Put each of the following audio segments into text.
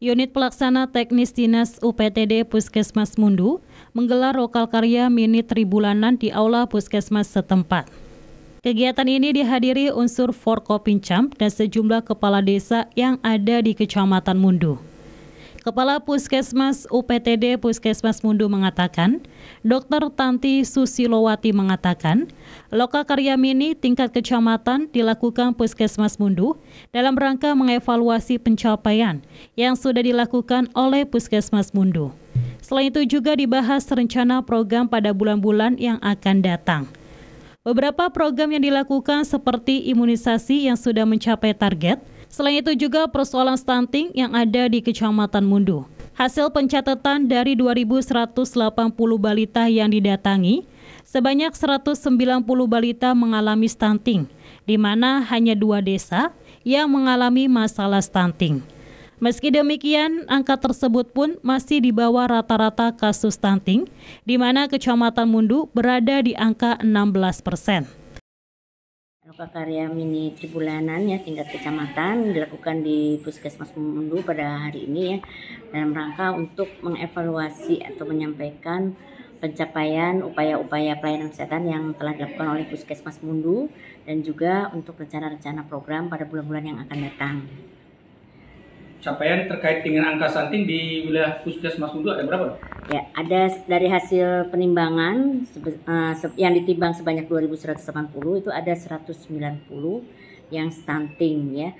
Unit Pelaksana Teknis Dinas UPTD Puskesmas Mundu menggelar lokal karya mini tribulanan di aula Puskesmas setempat. Kegiatan ini dihadiri unsur Forkopincam dan sejumlah kepala desa yang ada di Kecamatan Mundu. Kepala Puskesmas UPTD Puskesmas Mundu mengatakan, Dr. Tanti Susilowati mengatakan, Loka Karya Mini tingkat kecamatan dilakukan Puskesmas Mundu dalam rangka mengevaluasi pencapaian yang sudah dilakukan oleh Puskesmas Mundu. Selain itu juga dibahas rencana program pada bulan-bulan yang akan datang. Beberapa program yang dilakukan seperti imunisasi yang sudah mencapai target – Selain itu juga persoalan stunting yang ada di Kecamatan Mundu. Hasil pencatatan dari 2.180 balita yang didatangi, sebanyak 190 balita mengalami stunting, di mana hanya dua desa yang mengalami masalah stunting. Meski demikian, angka tersebut pun masih di bawah rata-rata kasus stunting, di mana Kecamatan Mundu berada di angka 16 persen. Karya Mini Tribulanan ya tingkat kecamatan dilakukan di Puskesmas Mundu pada hari ini ya dalam rangka untuk mengevaluasi atau menyampaikan pencapaian upaya-upaya pelayanan kesehatan yang telah dilakukan oleh Puskesmas Mundu dan juga untuk rencana-rencana program pada bulan-bulan yang akan datang capaian terkait dengan angka stunting di wilayah Puskesmas Mundu ada berapa? Ya, ada dari hasil penimbangan uh, yang ditimbang sebanyak 2180 itu ada 190 yang stunting ya.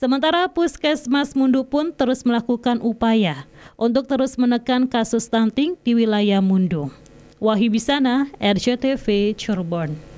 Sementara Puskesmas Mundu pun terus melakukan upaya untuk terus menekan kasus stunting di wilayah Mundu. Wahyu Bisana, RCTV Cirebon.